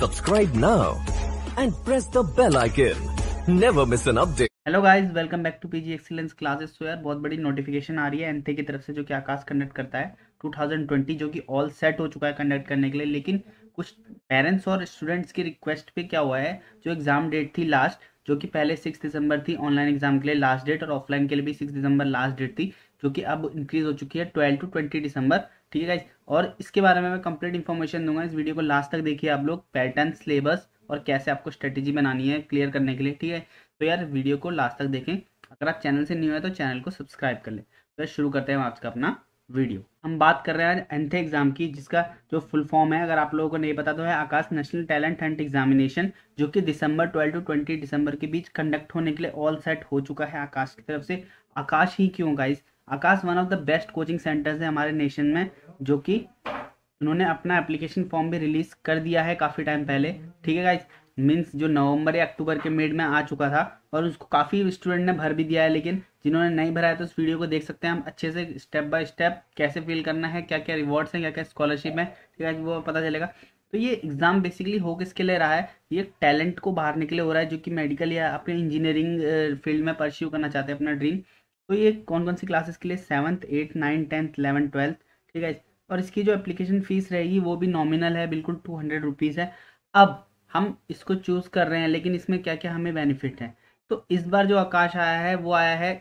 Subscribe now and press the bell icon. Never miss an update. Hello guys welcome back to PG excellence classes so यार बहुत बड़ी notification आ रही है एनथे की तरफ से जो कि आकाश कंडक्ट करता है 2020 जो कि ऑल सेट हो चुका है कंडक्ट करने के लिए लेकिन कुछ पेरेंट्स और स्टूडेंट्स की रिक्वेस्ट पे क्या हुआ है जो एग्ज़ाम डेट थी लास्ट जो कि पहले सिक्स दिसंबर थी ऑनलाइन एग्जाम के लिए लास्ट डेट और ऑफलाइन के लिए भी सिक्स दिसंबर लास्ट डेट थी जो कि अब इंक्रीज हो चुकी है ट्वेल्व टू ट्वेंटी दिसंबर ठीक है गाइज और इसके बारे में मैं कंप्लीट इन्फॉर्मेशन दूंगा इस वीडियो को लास्ट तक देखिए आप लोग पैटर्न सिलेबस और कैसे आपको स्ट्रेटेजी बनानी है क्लियर करने के लिए ठीक है तो यार वीडियो को लास्ट तक देखें अगर आप चैनल से न्यू है तो चैनल को सब्सक्राइब कर लें तो शुरू करते हैं आज का अपना वीडियो हम बात कर रहे हैं एंथ एग्जाम की जिसका जो फुल फॉर्म है अगर आप लोगों को नहीं पता तो है Aakash national talent hunt examination जो कि दिसंबर 12 टू 20 दिसंबर के बीच कंडक्ट होने के लिए ऑल सेट हो चुका है आकाश की तरफ से आकाश ही क्यों guys Aakash one of the best coaching centres है हमारे नेशन में जो कि उन्होंने अपना एप्लीकेशन फॉर्म भी रिलीज कर दिया है काफ़ी टाइम पहले ठीक है गाइज मीन्स जो नवंबर या अक्टूबर के मेड में आ चुका था और उसको काफ़ी स्टूडेंट ने भर भी दिया है लेकिन जिन्होंने नहीं भरा है तो उस वीडियो को देख सकते हैं हम अच्छे से स्टेप बाय स्टेप कैसे फिल करना है क्या क्या रिवॉर्ड्स हैं क्या क्या स्कॉलरशिप है ठीक है वो पता चलेगा तो ये एग्ज़ाम बेसिकली हो किसके लिए रहा है ये टैलेंट को बाहर निकले हो रहा है जो कि मेडिकल या अपने इंजीनियरिंग फील्ड में परस्यू करना चाहते हैं अपना ड्रीम तो ये कौन कौन सी क्लासेस के लिए seventh eighth ninth tenth eleven twelfth ठीक है और इसकी जो एप्लीकेशन फ़ीस रहेगी वो भी नॉमिनल है बिल्कुल टू हंड्रेड रुपीज़ है अब हम इसको चूज़ कर रहे हैं लेकिन इसमें क्या क्या हमें बेनिफिट है तो इस बार जो आकाश आया है वो आया है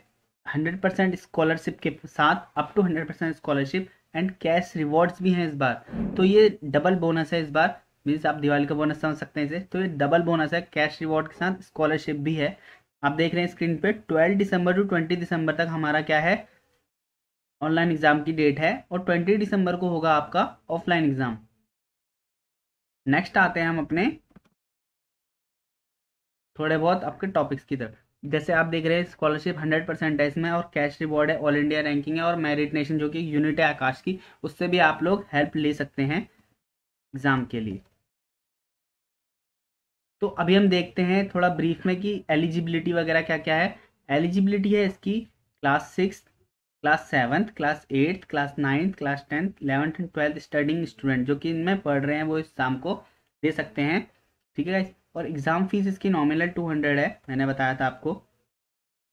हंड्रेड परसेंट स्कॉलरशिप के साथ up to hundred percent scholarship and cash rewards भी हैं इस बार तो ये डबल बोनस है इस बार मीन्स आप दिवाली का बोनस समझ सकते हैं इसे तो ये डबल बोनस है कैश रिवॉर्ड के साथ स्कॉलरशिप भी है आप देख रहे हैं स्क्रीन पे 12 दिसंबर टू 20 दिसंबर तक हमारा क्या है ऑनलाइन एग्ज़ाम की डेट है और 20 दिसंबर को होगा आपका ऑफलाइन एग्ज़ाम नेक्स्ट आते हैं हम अपने थोड़े बहुत आपके टॉपिक्स की तरफ जैसे आप देख रहे हैं स्कॉलरशिप हंड्रेड परसेंट है इसमें और कैश रिवॉर्ड है ऑल इंडिया रैंकिंग है और मेरिट नेशन जो कि यूनिट है आकाश की उससे भी आप लोग हेल्प ले सकते हैं एग्ज़ाम के लिए तो अभी हम देखते हैं थोड़ा ब्रीफ में कि एलिजिबिलिटी वगैरह क्या क्या है एलिजिबिलिटी है इसकी class six class seventh class eighth class ninth class tenth eleventh and twelfth studying student जो कि इनमें पढ़ रहे हैं वो एग्जाम को दे सकते हैं ठीक है और एग्ज़ाम फीस इसकी नॉमिनल टू हंड्रेड है मैंने बताया था आपको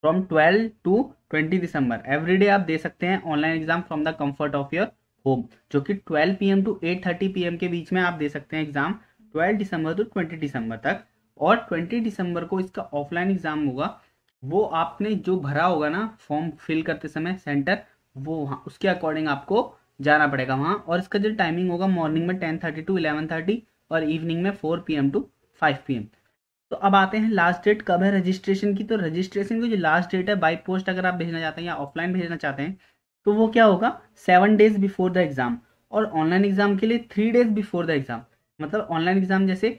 फ्रॉम ट्वेल्व टू ट्वेंटी दिसंबर एवरी डे आप दे सकते हैं online exam from the comfort of your home जो कि twelve P M to eight thirty P M के बीच में आप दे सकते हैं एग्ज़ाम 12 दिसंबर टू 20 दिसंबर तक और 20 दिसंबर को इसका ऑफलाइन एग्जाम होगा वो आपने जो भरा होगा ना फॉर्म फिल करते समय सेंटर वो वहाँ उसके अकॉर्डिंग आपको जाना पड़ेगा वहाँ और इसका जो टाइमिंग होगा मॉर्निंग में ten thirty to eleven thirty और इवनिंग में four P M to five P M तो अब आते हैं लास्ट डेट कब है रजिस्ट्रेशन की तो रजिस्ट्रेशन की जो लास्ट डेट है बाई पोस्ट अगर आप भेजना चाहते हैं या ऑफलाइन भेजना चाहते हैं तो वो क्या होगा seven days before the exam और ऑनलाइन एग्ज़ाम के लिए three days before the exam मतलब ऑनलाइन एग्ज़ाम जैसे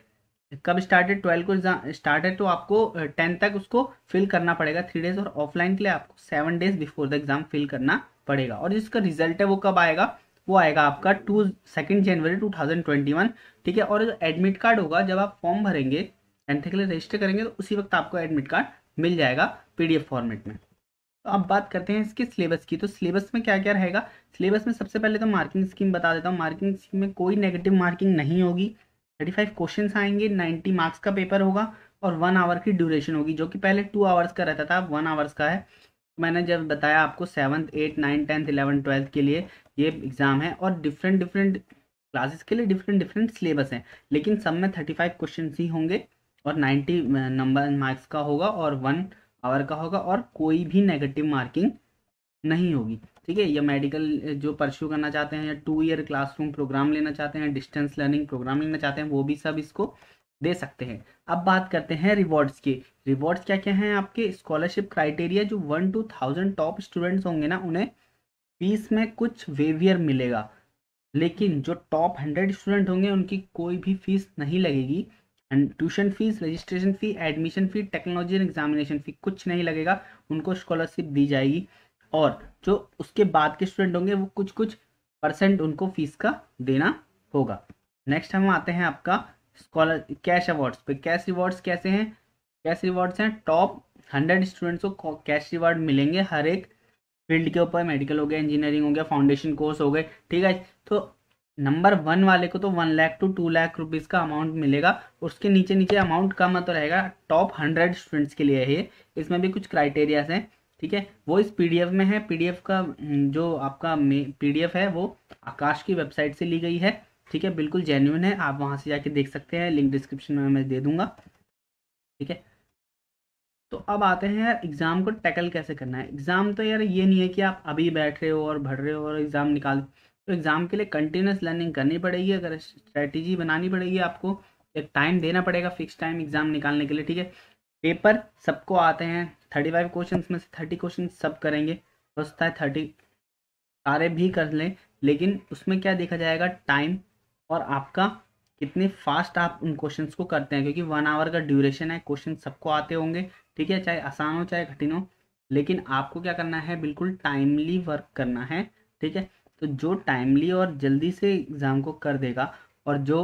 कब स्टार्ट है ट्वेल्व को स्टार्ट है तो आपको टेन तक उसको फिल करना पड़ेगा थ्री डेज और ऑफलाइन के लिए आपको seven days before the exam fill करना पड़ेगा और जिसका रिजल्ट है वो कब आएगा वो आएगा आपका टू सेकेंड जनवरी टू थाउजेंड ट्वेंटी वन ठीक है और जो एडमिट कार्ड होगा जब आप फॉर्म भरेंगे टेंथ के लिए रजिस्टर करेंगे तो उसी वक्त आपको एडमिट कार्ड मिल जाएगा पीडीएफ फॉर्मेट में तो अब बात करते हैं इसके सिलेबस की तो सिलेबस में क्या क्या रहेगा सिलेबस में सबसे पहले तो मार्किंग स्कीम बता देता हूँ मार्किंग स्कीम में कोई नेगेटिव मार्किंग नहीं होगी थर्टी फाइव क्वेश्चन आएंगे नाइन्टी मार्क्स का पेपर होगा और वन आवर की ड्यूरेशन होगी जो कि पहले टू आवर्स का रहता था अब वन आवर्स का है मैंने जब बताया आपको seventh eight nine tenth eleven twelfth के लिए ये एग्ज़ाम है और डिफरेंट डिफरेंट क्लासेस के लिए डिफरेंट डिफरेंट सिलेबस हैं लेकिन सब में थर्टी फाइव क्वेश्चन ही होंगे और नाइन्टी नंबर मार्क्स का होगा और वन आवर का होगा और कोई भी नेगेटिव मार्किंग नहीं होगी ठीक है या मेडिकल जो परस्यू करना चाहते हैं या टू ईयर क्लासरूम प्रोग्राम लेना चाहते हैं डिस्टेंस लर्निंग प्रोग्राम लेना चाहते हैं वो भी सब इसको दे सकते हैं अब बात करते हैं रिवॉर्ड्स के रिवॉर्ड्स क्या क्या हैं आपके स्कॉलरशिप क्राइटेरिया जो one to thousand top students होंगे ना उन्हें फीस में कुछ वेवियर मिलेगा लेकिन जो टॉप हंड्रेड स्टूडेंट होंगे उनकी कोई भी फीस नहीं लगेगी and tuition fees registration fee admission fee technology and examination fee कुछ नहीं लगेगा उनको स्कॉलरशिप दी जाएगी और जो उसके बाद के स्टूडेंट होंगे वो कुछ कुछ परसेंट उनको फीस का देना होगा नेक्स्ट हम आते हैं आपका स्कॉलर कैश अवार्ड्स पे कैश रिवॉर्ड्स कैसे हैं कैश रिवॉर्ड्स हैं टॉप हंड्रेड स्टूडेंट्स को कैश रिवॉर्ड मिलेंगे हर एक फील्ड के ऊपर मेडिकल हो गया इंजीनियरिंग हो गया फाउंडेशन कोर्स हो गए ठीक है तो नंबर वन वाले को तो one lakh to two lakh rupees का अमाउंट मिलेगा उसके नीचे नीचे अमाउंट कम तो रहेगा टॉप हंड्रेड स्टूडेंट्स के लिए है इसमें भी कुछ क्राइटेरियाज हैं ठीक है वो इस पीडीएफ में है पीडीएफ का हम्म, जो आपका पीडीएफ है वो आकाश की वेबसाइट से ली गई है ठीक है बिल्कुल जेन्यून है आप वहाँ से जाके देख सकते हैं लिंक डिस्क्रिप्शन में मैं दे दूंगा ठीक है तो अब आते हैं यार एग्ज़ाम को टैकल कैसे करना है एग्ज़ाम तो यार ये नहीं है कि आप अभी बैठ रहे हो और भर रहे हो और एग्ज़ाम निकाल तो एग्ज़ाम के लिए कंटिन्यूस लर्निंग करनी पड़ेगी अगर स्ट्रैटेजी बनानी पड़ेगी आपको तो एक टाइम देना पड़ेगा फिक्स टाइम एग्ज़ाम निकालने के लिए ठीक है पेपर सबको आते हैं थर्टी फाइव क्वेश्चन में से थर्टी क्वेश्चन सब करेंगे हो सकता है थर्टी सारे भी कर लें लेकिन उसमें क्या देखा जाएगा टाइम और आपका कितने फास्ट आप उन क्वेश्चंस को करते हैं क्योंकि वन आवर का ड्यूरेशन है क्वेश्चन सबको आते होंगे ठीक है चाहे आसान हो चाहे कठिन हो लेकिन आपको क्या करना है बिल्कुल टाइमली वर्क करना है ठीक है तो जो टाइमली और जल्दी से एग्ज़ाम को कर देगा और जो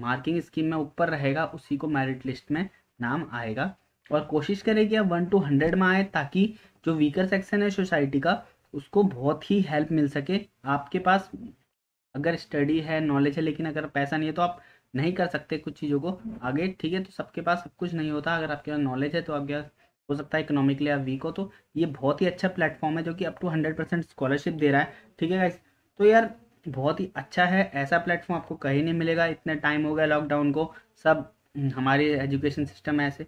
मार्किंग स्कीम में ऊपर रहेगा उसी को मेरिट लिस्ट में नाम आएगा और कोशिश करें कि आप वन टू हंड्रेड में आए ताकि जो वीकर सेक्शन है सोसाइटी का उसको बहुत ही हेल्प मिल सके आपके पास अगर स्टडी है नॉलेज है लेकिन अगर पैसा नहीं है तो आप नहीं कर सकते कुछ चीज़ों को आगे ठीक है तो सबके पास सब कुछ नहीं होता अगर आपके पास नॉलेज है तो आपके हो सकता है इकोनॉमिकली आप वीक हो तो ये बहुत ही अच्छा प्लेटफॉर्म है जो कि up to hundred percent scholarship दे रहा है ठीक है गाइज़ तो यार बहुत ही अच्छा है ऐसा प्लेटफॉर्म आपको कहीं नहीं मिलेगा इतने टाइम हो गया लॉकडाउन को सब हमारे एजुकेशन सिस्टम ऐसे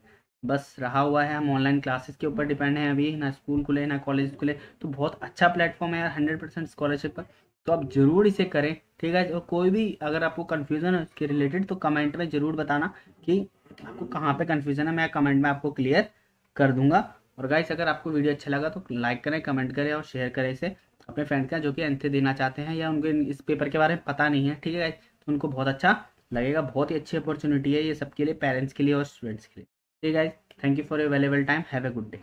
बस रहा हुआ है हम ऑनलाइन क्लासेस के ऊपर डिपेंड हैं अभी ना स्कूल खुले ना कॉलेज खुले तो बहुत अच्छा प्लेटफॉर्म है यार हंड्रेड परसेंट स्कॉलरशिप पर तो आप ज़रूर इसे करें ठीक है और कोई भी अगर आपको कन्फ्यूज़न है उसके रिलेटेड तो कमेंट में ज़रूर बताना कि आपको कहाँ पे कन्फ्यूज़न है मैं कमेंट में आपको क्लियर कर दूंगा और गाइस अगर आपको वीडियो अच्छा लगा तो लाइक करें कमेंट करें और शेयर करें इसे अपने फ्रेंड का जो कि एंथे देना चाहते हैं या उनको इस पेपर के बारे में पता नहीं है ठीक है गाइस तो उनको बहुत अच्छा लगेगा बहुत ही अच्छी अपॉर्चुनिटी है ये सबके लिए पेरेंट्स के लिए और स्टूडेंट्स के लिए ठीक है thank you for your valuable time have a good day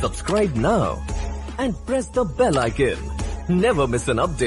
subscribe now and press the bell icon never miss an update